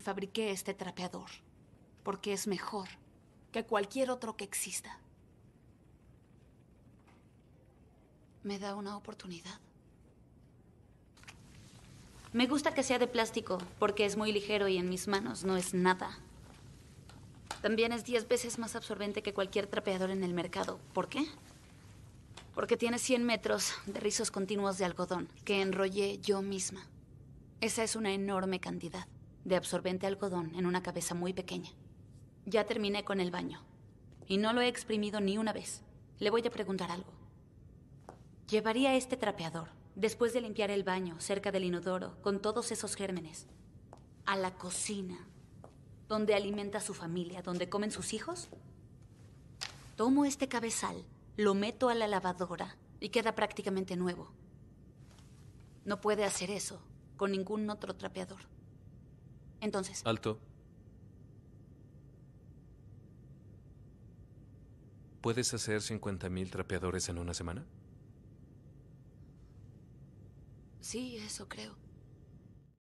Fabriqué este trapeador porque es mejor que cualquier otro que exista. ¿Me da una oportunidad? Me gusta que sea de plástico porque es muy ligero y en mis manos no es nada. También es 10 veces más absorbente que cualquier trapeador en el mercado. ¿Por qué? Porque tiene 100 metros de rizos continuos de algodón que enrollé yo misma. Esa es una enorme cantidad de absorbente algodón en una cabeza muy pequeña. Ya terminé con el baño. Y no lo he exprimido ni una vez. Le voy a preguntar algo. Llevaría este trapeador, después de limpiar el baño, cerca del inodoro, con todos esos gérmenes, a la cocina, donde alimenta a su familia, donde comen sus hijos. Tomo este cabezal, lo meto a la lavadora y queda prácticamente nuevo. No puede hacer eso con ningún otro trapeador. Entonces. Alto. ¿Puedes hacer 50.000 trapeadores en una semana? Sí, eso creo.